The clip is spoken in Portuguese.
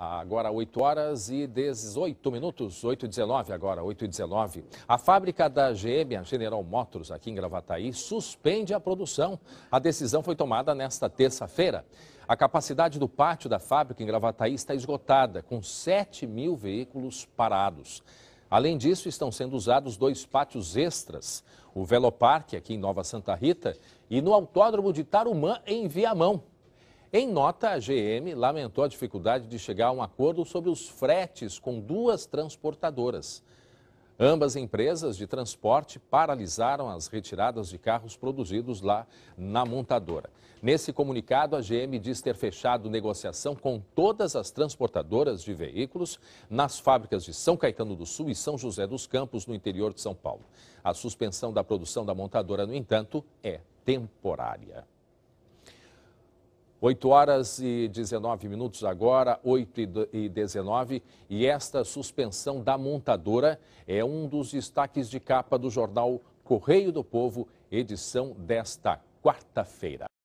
Agora 8 horas e 18 minutos, 8 e 19 agora, 8 e 19. A fábrica da GM, a General Motors, aqui em Gravataí, suspende a produção. A decisão foi tomada nesta terça-feira. A capacidade do pátio da fábrica em Gravataí está esgotada, com 7 mil veículos parados. Além disso, estão sendo usados dois pátios extras, o Veloparque, aqui em Nova Santa Rita, e no Autódromo de Tarumã, em Viamão. Em nota, a GM lamentou a dificuldade de chegar a um acordo sobre os fretes com duas transportadoras. Ambas empresas de transporte paralisaram as retiradas de carros produzidos lá na montadora. Nesse comunicado, a GM diz ter fechado negociação com todas as transportadoras de veículos nas fábricas de São Caetano do Sul e São José dos Campos, no interior de São Paulo. A suspensão da produção da montadora, no entanto, é temporária. 8 horas e 19 minutos agora, 8 e 19, e esta suspensão da montadora é um dos destaques de capa do jornal Correio do Povo, edição desta quarta-feira.